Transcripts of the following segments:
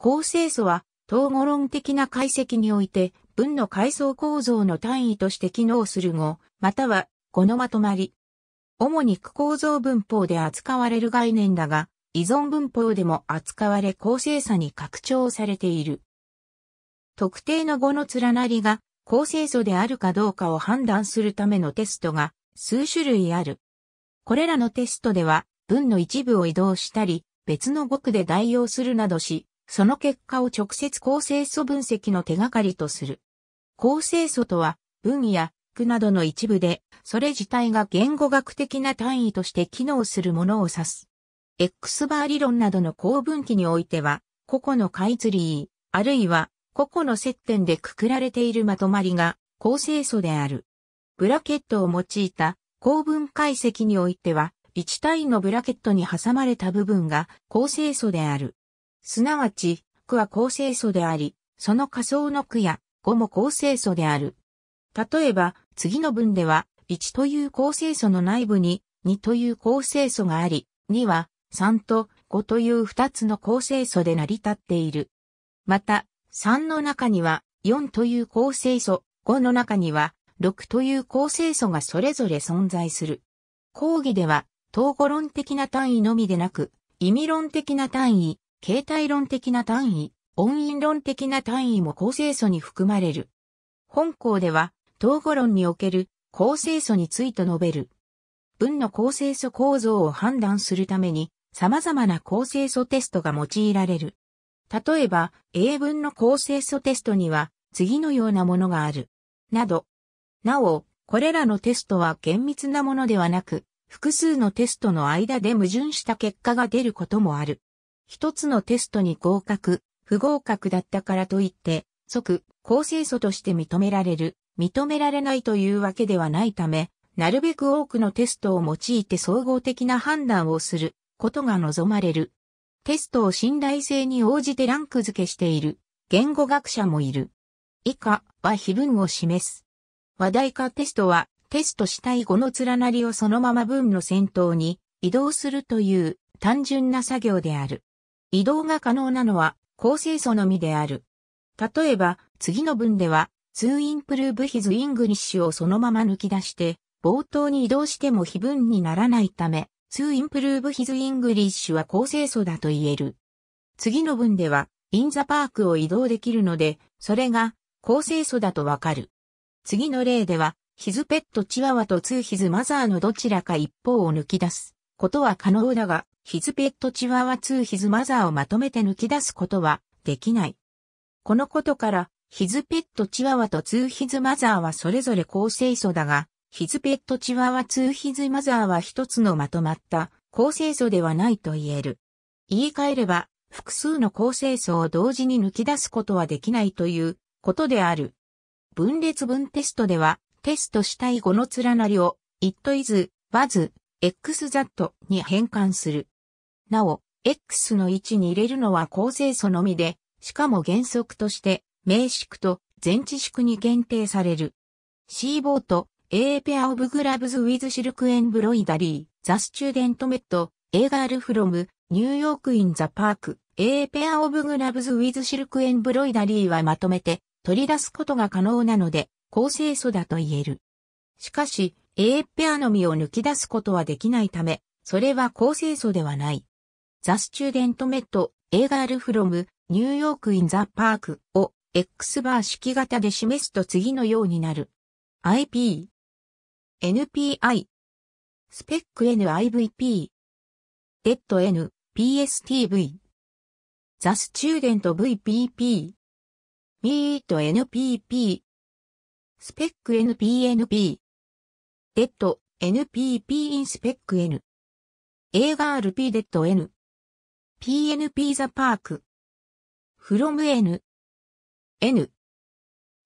構成素は統合論的な解析において文の階層構造の単位として機能する語、または語のまとまり。主に区構造文法で扱われる概念だが、依存文法でも扱われ構成差に拡張されている。特定の語の連なりが構成素であるかどうかを判断するためのテストが数種類ある。これらのテストでは文の一部を移動したり、別の語句で代用するなどし、その結果を直接構成素分析の手がかりとする。構成素とは、文や句などの一部で、それ自体が言語学的な単位として機能するものを指す。X バー理論などの高文記においては、個々のカイツリー、あるいは個々の接点でくくられているまとまりが構成素である。ブラケットを用いた高文解析においては、1単位のブラケットに挟まれた部分が構成素である。すなわち、区は構成素であり、その仮想の区や5も構成素である。例えば、次の文では、1という構成素の内部に、2という構成素があり、2は、3と5という2つの構成素で成り立っている。また、3の中には、4という構成素、5の中には、6という構成素がそれぞれ存在する。講義では、統合論的な単位のみでなく、意味論的な単位、形態論的な単位、音韻論的な単位も構成素に含まれる。本校では、統合論における構成素について述べる。文の構成素構造を判断するために、様々な構成素テストが用いられる。例えば、英文の構成素テストには、次のようなものがある。など。なお、これらのテストは厳密なものではなく、複数のテストの間で矛盾した結果が出ることもある。一つのテストに合格、不合格だったからといって、即、構成素として認められる、認められないというわけではないため、なるべく多くのテストを用いて総合的な判断をすることが望まれる。テストを信頼性に応じてランク付けしている言語学者もいる。以下は非文を示す。話題化テストはテストしたい語の連なりをそのまま文の先頭に移動するという単純な作業である。移動が可能なのは高精素のみである。例えば、次の文では、to improve his English をそのまま抜き出して、冒頭に移動しても非文にならないため、to improve his English は高精素だと言える。次の文では、in the park を移動できるので、それが高精素だとわかる。次の例では、his pet チワワと to his mother のどちらか一方を抜き出す。ことは可能だが、ヒズペットチワワツーヒズマザーをまとめて抜き出すことはできない。このことから、ヒズペットチワワとツーヒズマザーはそれぞれ高成素だが、ヒズペットチワワツーヒズマザーは一つのまとまった高成素ではないと言える。言い換えれば、複数の高成素を同時に抜き出すことはできないということである。分裂分テストでは、テストしたい語の連なりを、イットイズ、バズ、xz に変換する。なお、x の位置に入れるのは構成素のみで、しかも原則として名式と前置式に限定される。シーボート、A pair of gloves with silk embroidery, the student met, A girl from, New York in the park, A pair of gloves with silk embroidery はまとめて取り出すことが可能なので、構成素だと言える。しかし、A ペアのみを抜き出すことはできないため、それは高清素ではない。ザ・スチューデント・メット、エーガール・フロム、ニューヨーク・イン・ザ・パークを X バー式型で示すと次のようになる。IP、NPI、スペック NIVP、デッド N、PSTV、ザ・スチューデント VPP、ミート NPP、スペック NPNP、デッド NPP インスペック N。映画 RP デッド N。PNP ザパーク。フロム N。N。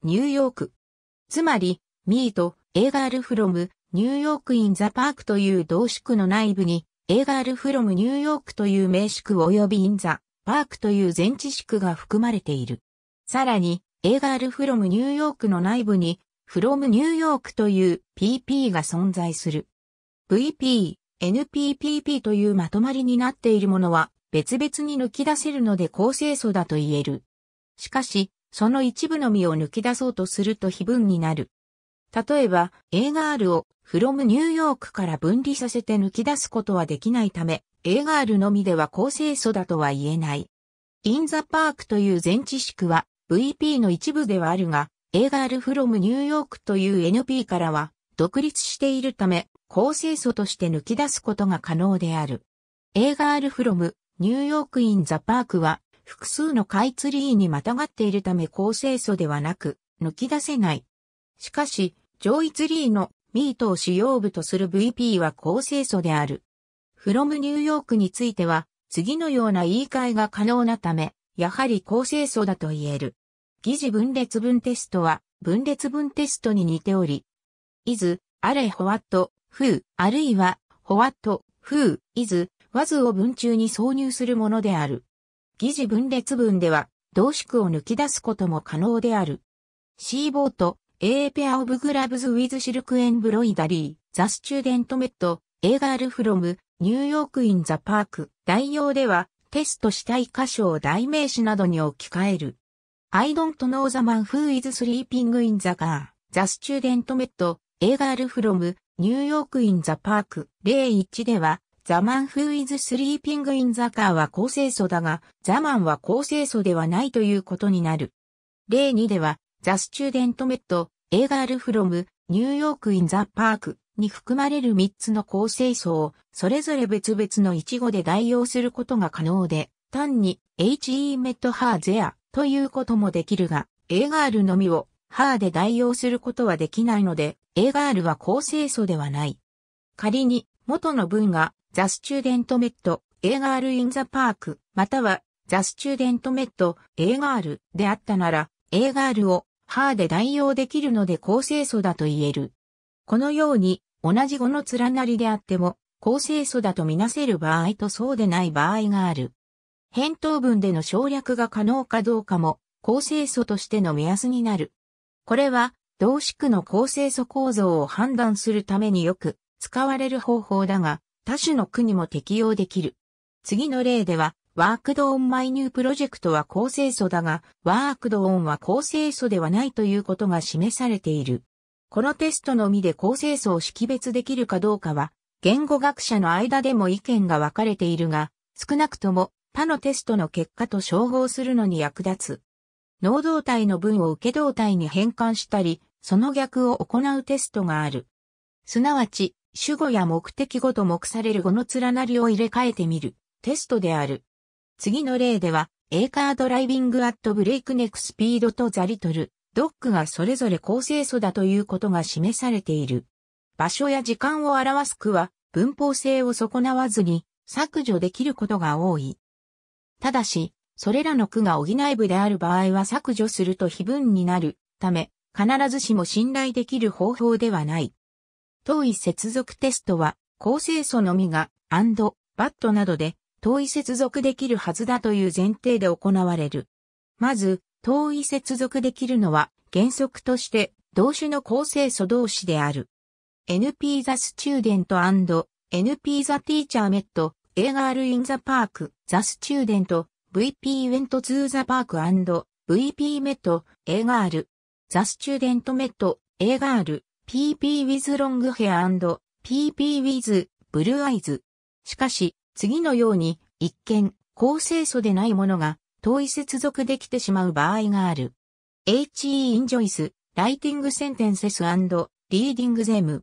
ニューヨーク。つまり、ミート、映画 R from ニューヨークインザパークという同宿の内部に、映画 R from ニューヨークという名宿及びインザパークという前置詞が含まれている。さらに、映画 R from ニューヨークの内部に、from ニューヨークという PP が存在する。VP、NPPP というまとまりになっているものは別々に抜き出せるので高清素だと言える。しかし、その一部のみを抜き出そうとすると非分になる。例えば、a r を from ニューヨークから分離させて抜き出すことはできないため、a r のみでは高清素だとは言えない。In the Park という全知識は VP の一部ではあるが、映画アルフロムニューヨークという NP からは独立しているため、構成素として抜き出すことが可能である。映画アルフロムニューヨークインザパークは複数のカイツリーにまたがっているため構成素ではなく抜き出せない。しかし、上位ツリーのミートを主要部とする VP は構成素である。フロムニューヨークについては次のような言い換えが可能なため、やはり構成素だと言える。疑似分裂分テストは分裂分テストに似ており、is, あれホワット、who, あるいは、ホワット、who, is, was を文中に挿入するものである。疑似分裂文では、動縮を抜き出すことも可能である。シーボート、A pair of gloves with silk embroidery, the student met, A girl from, ニューヨークインザパーク代用ではテストしたい箇所を代名詞などに置き換える。I don't know the man who is sleeping in the car. The student met A girl from New York in the park. 例1では、The man who is sleeping in the car は高清楚だが、The man は高清楚ではないということになる。例2では、The student met A girl from New York in the park に含まれる3つの高清層をそれぞれ別々の一語で代用することが可能で、単に HE met her there ということもできるが、エーガールのみをハーで代用することはできないので、エーガールは高清素ではない。仮に、元の文が、ザスチューデントメット、エーガールインザパーク、または、ザスチューデントメット、エーガールであったなら、エーガールを、ハーで代用できるので高清素だと言える。このように、同じ語の連なりであっても、高清素だとみなせる場合とそうでない場合がある。返答文での省略が可能かどうかも、構成素としての目安になる。これは、動詞句の構成素構造を判断するためによく使われる方法だが、他種の句にも適用できる。次の例では、ワークドオンマイニュープロジェクトは構成素だが、ワークドオンは構成素ではないということが示されている。このテストのみで構成素を識別できるかどうかは、言語学者の間でも意見が分かれているが、少なくとも他のテストの結果と照合するのに役立つ。能動体の分を受け動体に変換したり、その逆を行うテストがある。すなわち、主語や目的語と目される語の連なりを入れ替えてみる、テストである。次の例では、エーカードライビングアットブレイクネックスピードとザリトル、ドックがそれぞれ高成素だということが示されている。場所や時間を表す句は文法性を損なわずに削除できることが多い。ただし、それらの句が補い部である場合は削除すると非分になるため、必ずしも信頼できる方法ではない。当い接続テストは、構成素のみが、アンド、バットなどで、当い接続できるはずだという前提で行われる。まず、当い接続できるのは、原則として、同種の構成素同士である。NP the student and NP the teacher met A g i R l in the Park, The Student, VP Went to the Park and VP Met, A g i R, l The Student Met, A g i R, l PP with Long Hair and PP with Blue Eyes。しかし、次のように、一見、高清楚でないものが、遠い接続できてしまう場合がある。HE enjoys writing sentences and reading them.HE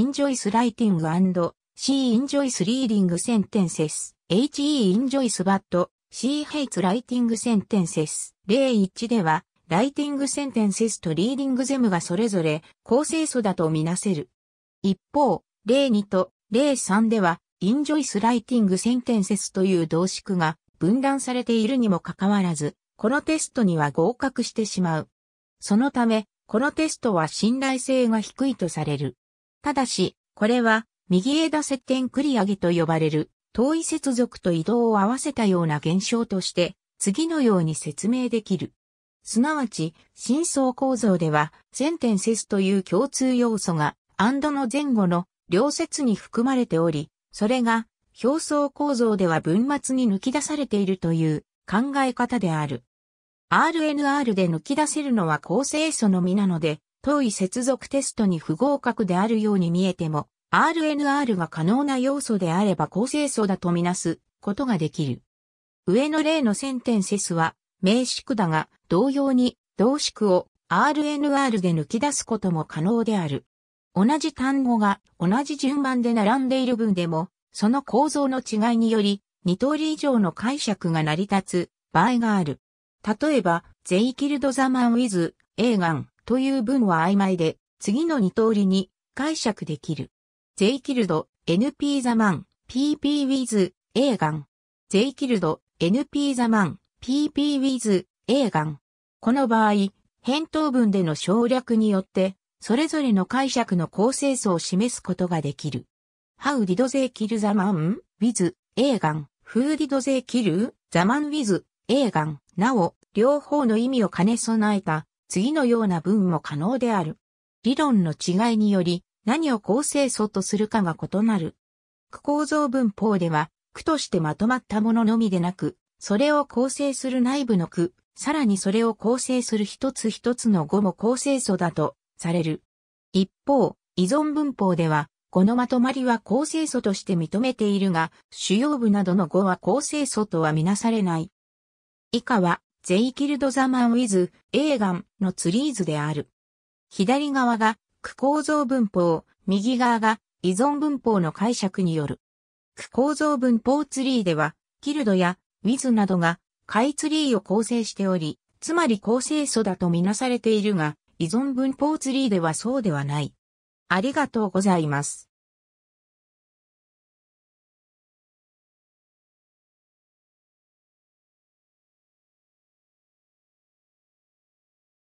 enjoys writing and C enjoys reading sentences, HE enjoys but, C hates writing sentences。例1では、ライティングセンテンセスとリーディングゼムがそれぞれ高精素だとみなせる。一方、例2と例3では、インジョイスライティングセンテンセスという動詞句が分断されているにもかかわらず、このテストには合格してしまう。そのため、このテストは信頼性が低いとされる。ただし、これは右枝接点繰り上げと呼ばれる、遠い接続と移動を合わせたような現象として、次のように説明できる。すなわち、深層構造では、線点接という共通要素が、アンドの前後の両説に含まれており、それが、表層構造では文末に抜き出されているという考え方である。RNR で抜き出せるのは構成素のみなので、遠い接続テストに不合格であるように見えても、RNR が可能な要素であれば構成素だとみなすことができる。上の例のセンテンセスは名句だが同様に動句を RNR で抜き出すことも可能である。同じ単語が同じ順番で並んでいる分でも、その構造の違いにより、二通り以上の解釈が成り立つ場合がある。例えば、ゼイキルドザマンウィズ、エーガンという文は曖昧で、次の二通りに解釈できる。ゼイキルド、NP ザマン、PP ウィズ、A ガン。ゼイキルド、NP ザマン、PP ウィズ、A ガン。この場合、返答文での省略によって、それぞれの解釈の構成素を示すことができる。How did they kill the man? with A ガン。Who did they kill? the man with A ガン。なお、両方の意味を兼ね備えた、次のような文も可能である。理論の違いにより、何を構成素とするかが異なる。区構造文法では、区としてまとまったもののみでなく、それを構成する内部の区、さらにそれを構成する一つ一つの語も構成素だとされる。一方、依存文法では、このまとまりは構成素として認めているが、主要部などの語は構成素とはみなされない。以下は、ゼイキルドザマンウィズ、エーガンのツリーズである。左側が区構造文法、右側が依存文法の解釈による。区構造文法ツリーでは、キルドやウィズなどがイツリーを構成しており、つまり構成素だとみなされているが、依存文法ツリーではそうではない。ありがとうございます。